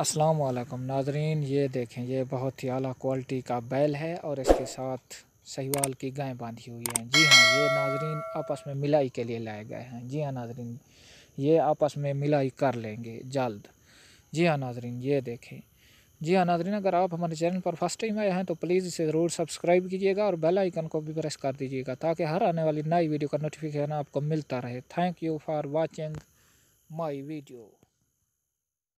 असलकम नाजरीन ये देखें ये बहुत ही अली क्वालिटी का बैल है और इसके साथ सहीवाल की गायें बांधी हुई हैं जी हाँ ये नाजरीन आपस में मिलाई के लिए लाए गए हैं जी हाँ नाजरीन ये आपस में मिलाई कर लेंगे जल्द जी हाँ नाजरीन ये देखें जी हाँ नाजरीन अगर आप हमारे चैनल पर फर्स्ट टाइम आए हैं तो प्लीज़ इसे ज़रूर सब्सक्राइब कीजिएगा और बेल आइकन को भी प्रेस कर दीजिएगा ताकि हर आने वाली नई वीडियो का नोटिफिकेशन आपको मिलता रहे thank you for watching my video